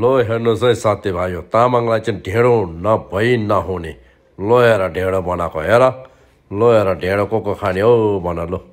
लो हेर्नुहोस् है साथीभाइ तामाङलाई चाहिँ ढेँडो नभई नहुने लो हेर ढेँडो बनाएको हेर लो हेर ढेँडो को को खाने हो भन लो